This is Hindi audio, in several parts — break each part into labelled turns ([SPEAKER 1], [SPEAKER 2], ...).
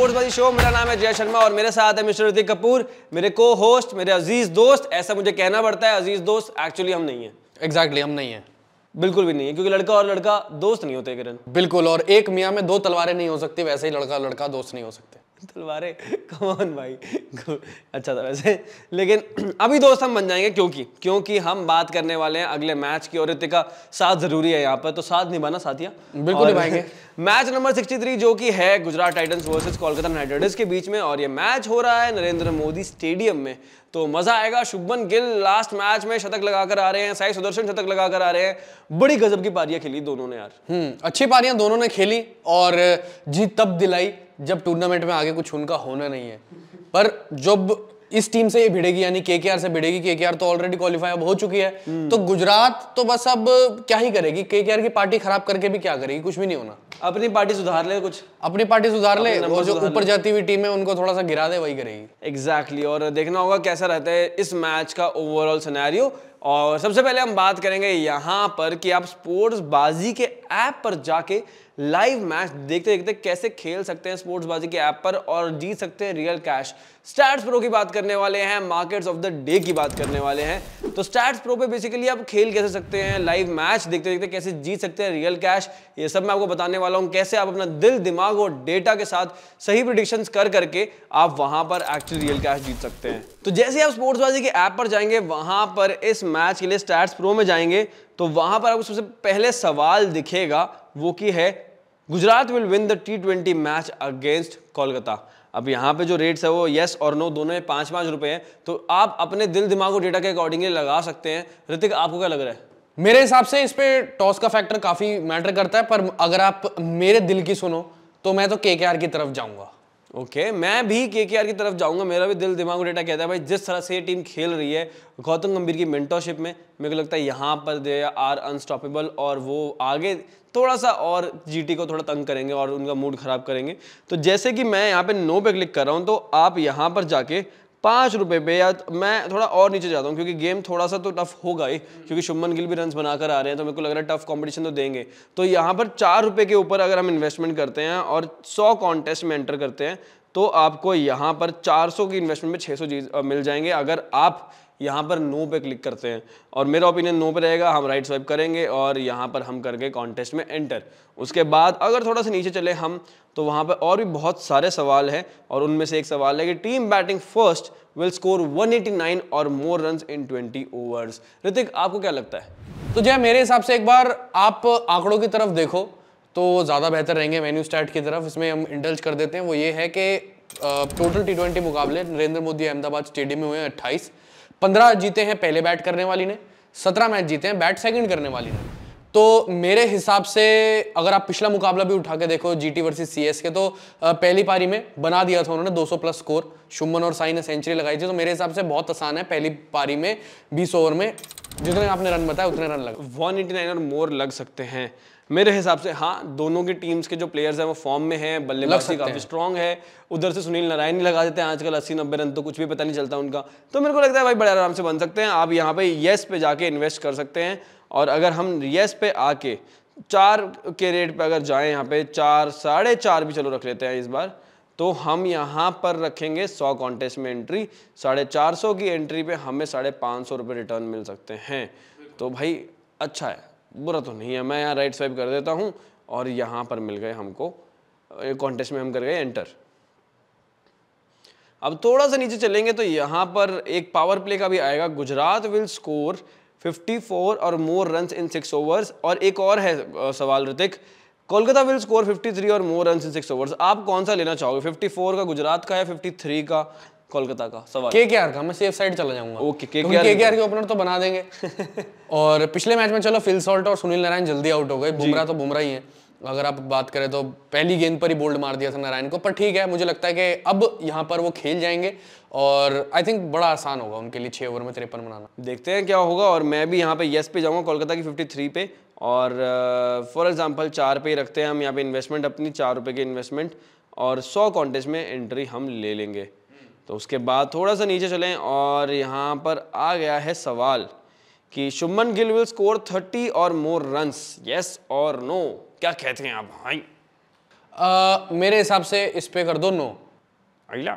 [SPEAKER 1] स्पोर्ट्स वाली शो मेरा नाम है जय शर्मा और मेरे साथ है मिस्टर ऋतिक कपूर मेरे को होस्ट मेरे अजीज दोस्त ऐसा मुझे कहना पड़ता है अजीज दोस्त एक्चुअली हम नहीं है एग्जैक्टली exactly, हम नहीं है बिल्कुल भी नहीं है क्योंकि लड़का और लड़का
[SPEAKER 2] दोस्त नहीं होते किरण बिल्कुल और एक मियाँ में दो तलवारें नहीं हो सकती वैसे ही लड़का और लड़का दोस्त नहीं हो सकते
[SPEAKER 1] तलवारें कमान भाई अच्छा था वैसे लेकिन अभी दोस्त हम बन जाएंगे क्योंकि क्योंकि हम बात करने वाले हैं अगले मैच की और ऋतिका साथ जरूरी है यहाँ पर तो साथ निभाना साथिया बिल्कुल निभाएंगे मैच नंबर 63 जो कि है Gujarat Titans versus Kolkata Knight Riders के बीच में और ये मैच हो रहा है नरेंद्र मोदी स्टेडियम में तो मजा आएगा शुभमन गिल लास्ट मैच में शतक लगाकर आ रहे हैं साई सुदर्शन शतक लगाकर आ रहे हैं बड़ी गजब की पारियां खेली दोनों ने यार हम्म अच्छी पारियां दोनों ने खेली और जीत तब दिलाई जब टूर्नामेंट में आगे कुछ उनका
[SPEAKER 2] होना नहीं है पर जब इस टीम से ये भिड़ेगी यानी के से भिड़ेगी के तो ऑलरेडी क्वालिफाई अब हो चुकी है हम्म। तो गुजरात तो बस अब क्या ही करेगी के की पार्टी खराब करके
[SPEAKER 1] भी क्या करेगी कुछ भी नहीं होना अपनी पार्टी सुधार ले कुछ अपनी पार्टी सुधार ले वो जो ऊपर जाती हुई टीम है उनको थोड़ा सा गिरा दे वही करेगी एग्जैक्टली exactly. और देखना होगा कैसा रहता है इस मैच का ओवरऑल सिनेरियो और सबसे पहले हम बात करेंगे यहाँ पर कि आप स्पोर्ट्स बाजी के ऐप पर जाके लाइव मैच देखते देखते कैसे खेल सकते हैं स्पोर्ट्स बाजी के ऐप पर और जीत सकते हैं रियल कैश स्टैट्स प्रो की बात करने वाले हैं मार्केट्स ऑफ द डे की बात करने वाले हैं तो स्टैट्स प्रो पे बेसिकली आप खेल कैसे सकते हैं लाइव मैच देखते देखते कैसे जीत सकते हैं रियल कैश ये सब मैं आपको बताने वाला वाला हूँ कैसे आप अपना दिल दिमाग और डेटा के साथ सही प्रिडिक्शंस कर करके आप वहां पर एक्चुअल रियल कैश जीत सकते हैं तो जैसे आप स्पोर्ट्स बाजी के ऐप पर जाएंगे वहां पर इस मैच के लिए स्टैट्स प्रो में जाएंगे तो वहां पर आपको सबसे पहले सवाल दिखेगा वो कि है Gujarat will win the T twenty match against Kolkata अब यहाँ पे जो रेट्स है वो येस और नो दोनों में पाँच पाँच रुपए हैं तो आप अपने दिल दिमाग को डेटा के अकॉर्डिंगली लगा सकते हैं ऋतिक आपको क्या लग रहा है मेरे हिसाब से इस पर टॉस का फैक्टर काफ़ी मैटर करता है पर अगर आप मेरे दिल की सुनो तो मैं तो के के आर की तरफ जाऊंगा ओके okay, मैं भी के के आर की तरफ जाऊंगा मेरा भी दिल दिमाग डेटा कहता है भाई जिस तरह से ये टीम खेल रही है गौतम गंभीर की मेंटरशिप में मेरे को लगता है यहाँ पर दे आर अनस्टॉपेबल और वो आगे थोड़ा सा और जीटी को थोड़ा तंग करेंगे और उनका मूड ख़राब करेंगे तो जैसे कि मैं यहाँ पे नो पे क्लिक कर रहा हूँ तो आप यहाँ पर जाके पाँच रुपये पे या तो मैं थोड़ा और नीचे जाता हूँ क्योंकि गेम थोड़ा सा तो टफ होगा ही क्योंकि शुभमन गिल भी रन बनाकर आ रहे हैं तो मेरे को लग रहा है टफ कॉम्पिटिशन तो देंगे तो यहाँ पर चार रुपये के ऊपर अगर हम इन्वेस्टमेंट करते हैं और सौ कॉन्टेस्ट में एंटर करते हैं तो आपको यहाँ पर 400 की इन्वेस्टमेंट में 600 सौ मिल जाएंगे अगर आप यहाँ पर नो पे क्लिक करते हैं और मेरा ओपिनियन नो पे रहेगा हम राइट स्वाइप करेंगे और यहाँ पर हम करके कॉन्टेस्ट में एंटर उसके बाद अगर थोड़ा सा नीचे चले हम तो वहाँ पर और भी बहुत सारे सवाल हैं और उनमें से एक सवाल है कि team batting first will score 189 और more run in 20 overs Hrithik आपको क्या लगता है तो जय मेरे हिसाब से एक बार आप आंकड़ों की तरफ
[SPEAKER 2] देखो तो ज़्यादा बेहतर रहेंगे मेन्यू स्टार्ट की तरफ इसमें हम इंडल्ज कर देते हैं वो ये है कि टोटल टी ट्वेंटी मुकाबले नरेंद्र मोदी अहमदाबाद स्टेडियम में हुए हैं अट्ठाईस पंद्रह जीते हैं पहले बैट करने वाली ने सत्रह मैच जीते हैं बैट सेकंड करने वाली ने तो मेरे हिसाब से अगर आप पिछला मुकाबला भी उठा के देखो जी टी वर्सेज सी के तो पहली पारी में बना दिया था उन्होंने 200 प्लस स्कोर शुमन और साई ने सेंचुरी लगाई थी तो मेरे हिसाब से बहुत आसान है पहली पारी में 20
[SPEAKER 1] ओवर में जितने आपने रन बताया उतने रन लग वन और मोर लग सकते हैं मेरे हिसाब से हाँ दोनों की टीम्स के जो प्लेयर्स हैं वो फॉर्म में हैं बल्लेबाजी काफी स्ट्रॉन्ग है उधर से सुनील नारायण ही लगा देते हैं आजकल अस्सी नब्बे रन तो कुछ भी पता नहीं चलता उनका तो मेरे को लगता है भाई बड़े आराम से बन सकते हैं आप यहाँ पे येस पे जाके इन्वेस्ट कर सकते हैं और अगर हम येस पे आके चार के रेट पे अगर जाएं यहाँ पे चार साढ़े चार भी चलो रख लेते हैं इस बार तो हम यहाँ पर रखेंगे सौ कॉन्टेस्ट में एंट्री साढ़े चार सौ की एंट्री पे हमें साढ़े पाँच सौ रुपये रिटर्न मिल सकते हैं तो भाई अच्छा है बुरा तो नहीं है मैं यहाँ राइट स्वाइप कर देता हूँ और यहाँ पर मिल गए हमको कॉन्टेस्ट में हम कर गए एंटर अब थोड़ा सा नीचे चलेंगे तो यहाँ पर एक पावर प्ले का भी आएगा गुजरात विल स्कोर 54 और more run in six overs और एक और है सवाल ऋतिक कोलकाता विल स्कोर 53 और more run in six overs आप कौन सा लेना चाहोगे 54 का गुजरात का या 53 का कोलकाता का सवाल के का मैं सेफ साइड चला जाऊंगा ओके के के के
[SPEAKER 2] ओपनर तो बना देंगे और पिछले मैच में चलो फिल सॉल्ट और सुनील नारायण जल्दी आउट हो गए बुमराह तो बुमराह ही है अगर आप बात करें तो पहली गेंद पर ही बोल्ड मार दिया था नारायण को पर ठीक है मुझे लगता है कि अब यहाँ पर वो खेल जाएंगे और आई थिंक बड़ा आसान होगा उनके लिए छः ओवर में तिरपन बनाना देखते
[SPEAKER 1] हैं क्या होगा और मैं भी यहाँ पे येस पे जाऊँगा कोलकाता की फिफ्टी थ्री पे और फॉर एग्ज़ाम्पल एग्जांपल चार पे ही रखते हैं हम यहाँ पे इन्वेस्टमेंट अपनी चार रुपये की इन्वेस्टमेंट और सौ कॉन्टेस्ट में एंट्री हम ले लेंगे तो उसके बाद थोड़ा सा नीचे चलें और यहाँ पर आ गया है सवाल कि शुभमन गिल विल स्कोर 30 और मोर रन्स यस और नो क्या कहते हैं आप भाई आ, मेरे हिसाब से
[SPEAKER 2] इस पे कर दो नो अगला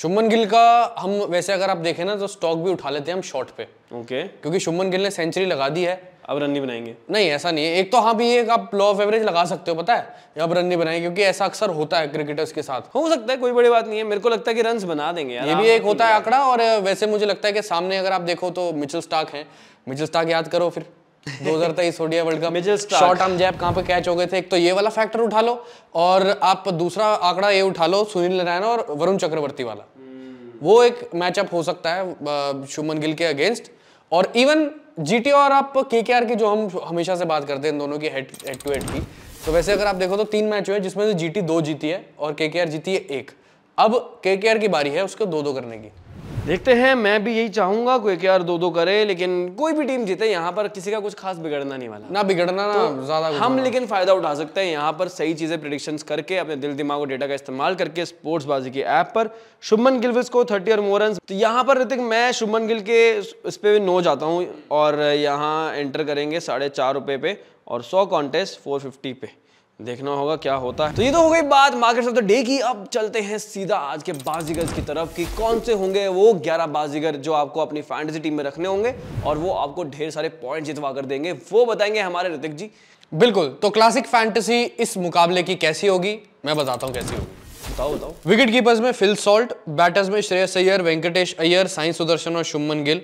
[SPEAKER 2] शुभमन गिल का हम वैसे अगर आप देखें ना तो स्टॉक भी उठा लेते हैं हम शॉर्ट पे ओके okay. क्योंकि शुभमन गिल ने सेंचुरी लगा दी है अब रन नहीं बनाएंगे नहीं ऐसा नहीं है एक तो हाँ भी एक आप लॉ ऑफ एवरेज लगा सकते हो पता है अब रन नहीं बनाएंगे क्योंकि ऐसा अक्सर होता है क्रिकेटर्स के साथ हो सकता है कोई बड़ी बात नहीं है मेरे
[SPEAKER 1] को लगता है कि रन बना देंगे ये भी एक होता है आंकड़ा और
[SPEAKER 2] वैसे मुझे लगता है कि सामने अगर आप देखो तो मिचल स्टाक है मिचल स्टाक याद करो फिर दो हजार तेईस ODI World Cup short arm jab कहाँ पे कैच हो गए थे एक तो ये वाला फैक्टर उठा लो और आप दूसरा आंकड़ा ये उठा लो सुनील नारायण और वरुण चक्रवर्ती वाला हम्म। वो एक मैचअप हो सकता है शुमन गिल के अगेंस्ट और इवन जी और आप के की जो हम हमेशा से बात करते हैं दोनों की हेड हेड टू हेड की तो वैसे अगर आप देखो तो तीन मैच हुए जिसमें से जीटी दो जीती है और के जीती है एक अब के की बारी है उसको दो दो करने की देखते हैं मैं भी यही चाहूंगा कोई एक यार दो दो करे
[SPEAKER 1] लेकिन कोई भी टीम जीते यहाँ पर किसी का कुछ खास बिगड़ना नहीं वाला
[SPEAKER 2] ना बिगड़ना तो ना
[SPEAKER 1] ज्यादा हम लेकिन फायदा उठा सकते हैं यहाँ पर सही चीजें प्रिडिक्शन करके अपने दिल दिमाग और डेटा का इस्तेमाल करके स्पोर्ट्स बाजी के ऐप पर शुभमन गिल को थर्टी और मोर रन तो यहाँ पर ऋतिक मैं शुभमन गिल के इस पे नो जाता हूँ और यहाँ एंटर करेंगे साढ़े चार रुपये पे और सौ कॉन्टेस्ट फोर फिफ्टी पे देखना होगा क्या होता है तो ये तो हो गई बात मार्केट ऑफ द तो डे की अब चलते हैं सीधा आज के बाजीगर की तरफ कि कौन से होंगे वो 11 बाजीगर जो आपको अपनी फैंटेसी टीम में रखने होंगे और वो आपको ढेर सारे पॉइंट जितवा कर देंगे वो बताएंगे हमारे ऋतिक जी बिल्कुल तो क्लासिक
[SPEAKER 2] फैंटेसी इस मुकाबले की कैसी होगी मैं बताता हूँ कैसी होगी बताओ बताओ विकेट कीपर्स में फिल सॉल्ट बैटर्स में श्रेयस अय्यर वेंकटेश अय्यर साई सुदर्शन और शुभमन गिल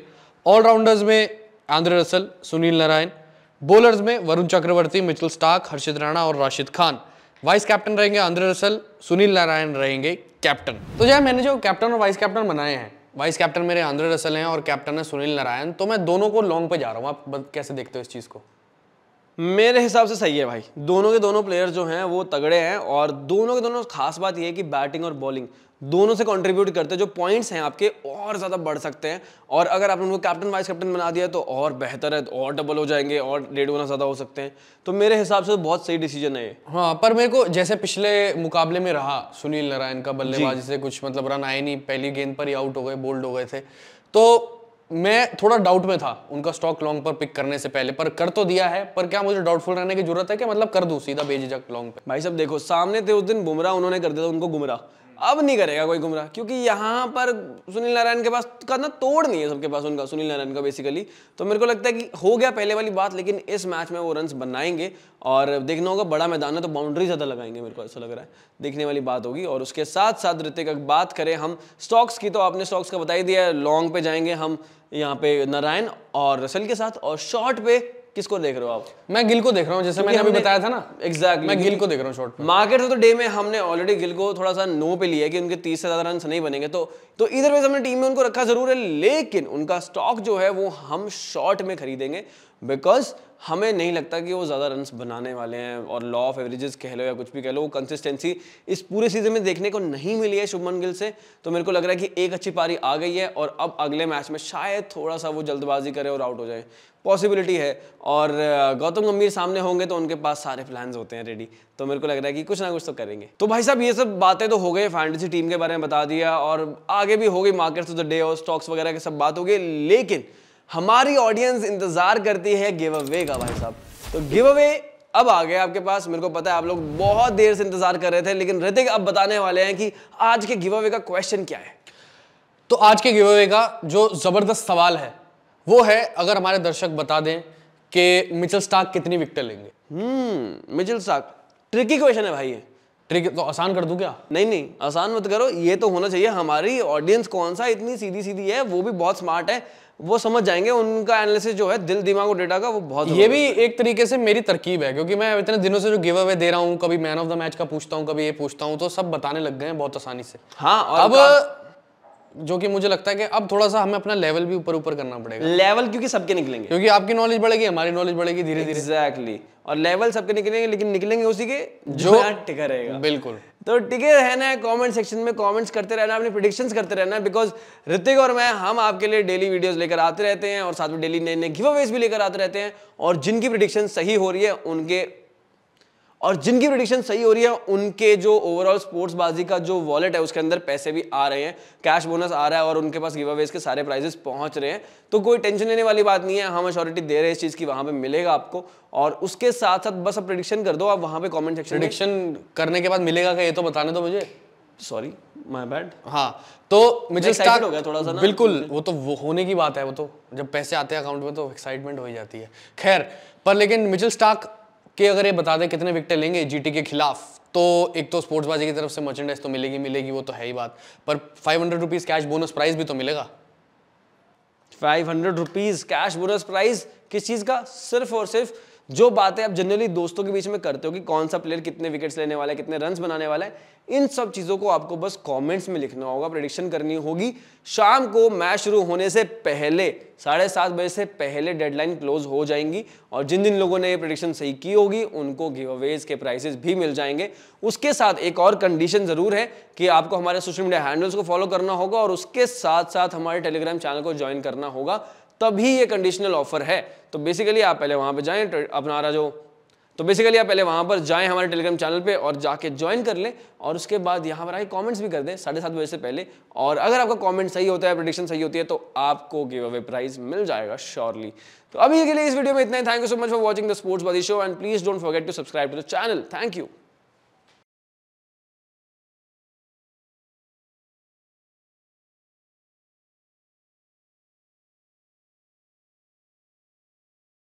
[SPEAKER 2] ऑलराउंडर्स में Andre Russell Sunil Narine bowlers में वरुण चक्रवर्ती मिचल स्टार्क हर्षित राणा और राशिद खान वाइस कैप्टन रहेंगे आंध्र रसल सुनील नारायण रहेंगे कैप्टन तो जय मैंने जो कैप्टन और वाइस कैप्टन बनाए हैं वाइस कैप्टन मेरे आंध्र रसल हैं और कैप्टन है सुनील नारायण तो मैं
[SPEAKER 1] दोनों को लॉन्ग पे जा रहा हूँ आप कैसे देखते हो इस चीज़ को मेरे हिसाब से सही है भाई दोनों के दोनों प्लेयर जो हैं वो तगड़े हैं और दोनों के दोनों खास बात ये है कि बैटिंग और बॉलिंग दोनों से कंट्रीब्यूट करते हैं जो पॉइंट्स हैं आपके और ज़्यादा बढ़ सकते हैं और अगर आपने उनको कैप्टन वाइस कैप्टन बना दिया तो और बेहतर है और डबल हो जाएंगे और डेढ़ गुना ज़्यादा हो सकते हैं तो मेरे हिसाब से बहुत सही डिसीजन है
[SPEAKER 2] हाँ पर मेरे को जैसे पिछले मुकाबले में रहा सुनील नारायण का बल्लेबाजी से कुछ मतलब रन आए नहीं पहली गेंद पर ही आउट हो गए बोल्ड हो गए थे तो मैं थोड़ा डाउट में था उनका स्टॉक लॉन्ग पर पिक करने से पहले पर कर तो दिया है पर क्या मुझे डाउटफुल रहने की जरूरत है कि मतलब कर दूं
[SPEAKER 1] सीधा बेझिझक लॉन्ग पे भाई सब देखो सामने थे उस दिन बुमराह उन्होंने कर दिया था उनको गुमराह अब नहीं करेगा कोई गुमराह क्योंकि यहाँ पर सुनील नारायण के पास का ना तोड़ नहीं है सबके पास उनका सुनील नारायण का बेसिकली तो मेरे को लगता है कि हो गया पहले वाली बात लेकिन इस मैच में वो रन बनाएंगे और देखना होगा बड़ा मैदान है तो बाउंड्री ज़्यादा लगाएंगे मेरे को ऐसा लग रहा है देखने वाली बात होगी और उसके साथ साथ ऋतिक अगर बात करें हम स्टॉक्स की तो आपने स्टॉक्स का बता ही दिया लॉन्ग पे जाएंगे हम यहाँ पे नारायण और रसल के साथ और शॉर्ट पे किसको देख रहे हो आप मैं गिल को देख रहा हूँ जैसे मैंने अभी बताया था ना एग्जैक्ट मैं गिल को देख रहा हूँ मार्केट से तो डे में हमने ऑलरेडी गिल को थोड़ा सा नो पे लिया कि उनके तीस से ज्यादा रन नहीं बनेंगे तो तो इधर वैसे हमने टीम में उनको रखा जरूर है लेकिन उनका स्टॉक जो है वो हम शॉर्ट में खरीदेंगे बिकॉज हमें नहीं लगता कि वो ज़्यादा रन बनाने वाले हैं और लॉ ऑफ एवरेजेस कह लो या कुछ भी कह लो वो कंसिस्टेंसी इस पूरे सीजन में देखने को नहीं मिली है शुभमन गिल से तो मेरे को लग रहा है कि एक अच्छी पारी आ गई है और अब अगले मैच में शायद थोड़ा सा वो जल्दबाजी करे और आउट हो जाए पॉसिबिलिटी है और गौतम गंभीर सामने होंगे तो उनके पास सारे प्लान होते हैं रेडी तो मेरे को लग रहा है कि कुछ ना कुछ तो करेंगे तो भाई साहब ये सब बातें तो हो गई फैंटेसी टीम के बारे में बता दिया और आगे भी हो गई मार्केट्स ऑफ द डे और स्टॉक्स वगैरह की सब बात हो गई लेकिन हमारी ऑडियंस इंतजार करती है गिव अवे का भाई साहब तो गिव अवे अब आ गया आपके पास मेरे को पता है आप लोग बहुत देर से इंतजार कर रहे थे लेकिन ऋतिक अब बताने वाले हैं कि आज के गिव अवे का क्वेश्चन क्या है तो आज के गिव अवे का जो जबरदस्त सवाल है वो है
[SPEAKER 2] अगर हमारे दर्शक बता दें कि मिचल स्टार्क कितनी विकेट लेंगे हम्म मिचल
[SPEAKER 1] स्टार्क ट्रिकी क्वेश्चन है भाई ये ट्रिक तो आसान कर दूं क्या नहीं नहीं आसान मत करो ये तो होना चाहिए हमारी ऑडियंस कौन सा इतनी सीधी सीधी है वो भी बहुत स्मार्ट है वो समझ जाएंगे उनका एनालिसिस जो है दिल दिमाग और डेटा का वो बहुत ये भी
[SPEAKER 2] एक तरीके से मेरी तरकीब है क्योंकि मैं इतने दिनों से जो गिव अवे दे रहा हूँ कभी मैन ऑफ द मैच का पूछता हूँ कभी ये पूछता हूँ तो सब बताने लग गए हैं बहुत आसानी से हाँ और अब जो कि मुझे लगता है कि अब थोड़ा सा हमें अपना लेवल भी ऊपर ऊपर करना पड़ेगा लेवल क्योंकि
[SPEAKER 1] सबके निकलेंगे क्योंकि आपकी नॉलेज बढ़ेगी हमारी नॉलेज बढ़ेगी धीरे धीरे एग्जैक्टली और लेवल सबके निकलेंगे लेकिन निकलेंगे उसी के जो टिका रहेगा बिल्कुल तो टिके रहना है कमेंट सेक्शन में कमेंट्स करते रहना अपने प्रिडिक्शंस करते रहना बिकॉज ऋतिक और मैं हम आपके लिए डेली वीडियोस लेकर आते रहते हैं और साथ में डेली नए नए गिव अवेज भी लेकर आते रहते हैं और जिनकी प्रिडिक्शन सही हो रही है उनके और जिनकी प्रोडिक्शन सही हो रही है उनके जो ओवरऑल स्पोर्ट्स बाजी का जो वॉलेट है उसके अंदर पैसे भी आ रहे हैं कैश बोनस आ रहा है और उनके पास गिव अवेज के सारे प्राइजेस पहुंच रहे हैं तो कोई टेंशन लेने वाली बात नहीं है हम हाँ, अश्योरिटी दे रहे हैं इस चीज़ की वहां पे मिलेगा आपको और उसके साथ साथ बस आप प्रडिक्शन कर दो आप वहाँ पर कॉमेंट सेक्शन प्रडिक्शन करने के बाद मिलेगा क्या ये तो बताने दो मुझे सॉरी माई बैड
[SPEAKER 2] हाँ तो मुझे स्टार्ट हो गया थोड़ा सा ना बिल्कुल वो तो वो होने की बात है वो तो जब पैसे आते हैं अकाउंट में तो एक्साइटमेंट हो ही जाती है खैर पर लेकिन मिचल स्टार्क कि अगर ये बता दें कितने विकटें लेंगे जी के खिलाफ तो एक तो स्पोर्ट्स बाजी की तरफ से मर्चेंडाइज तो मिलेगी मिलेगी वो तो है ही बात
[SPEAKER 1] पर five hundred rupees cash bonus prize भी तो मिलेगा five hundred rupees cash bonus prize किस चीज़ का सिर्फ और सिर्फ जो बातें आप जनरली दोस्तों के बीच में करते हो कि कौन सा प्लेयर कितने विकेट्स लेने वाला है कितने रन बनाने वाला है इन सब चीज़ों को आपको बस कमेंट्स में लिखना होगा प्रडिक्शन करनी होगी शाम को मैच शुरू होने से पहले साढ़े सात बजे से पहले डेडलाइन क्लोज हो जाएंगी और जिन जिन लोगों ने ये प्रडिक्शन सही की होगी उनको गिव अवेज के प्राइसेस भी मिल जाएंगे उसके साथ एक और कंडीशन ज़रूर है कि आपको हमारे सोशल मीडिया हैंडल्स को फॉलो करना होगा और उसके साथ साथ हमारे टेलीग्राम चैनल को ज्वाइन करना होगा तभी ये कंडीशनल ऑफर है तो बेसिकली आप पहले वहां पर जाए अपना रहा जो तो बेसिकली आप पहले वहां पर जाए हमारे टेलीग्राम चैनल पे और जाके ज्वाइन कर लें और उसके बाद यहाँ पर आए कमेंट्स भी कर दें साढ़े सात बजे से पहले और अगर आपका कमेंट सही होता है प्रडिक्शन सही होती है तो आपको गिव अवे प्राइज मिल जाएगा श्योरली तो अभी के लिए इस वीडियो में इतना ही thank you so much for watching the sports body show and please don't forget to subscribe to the channel thank you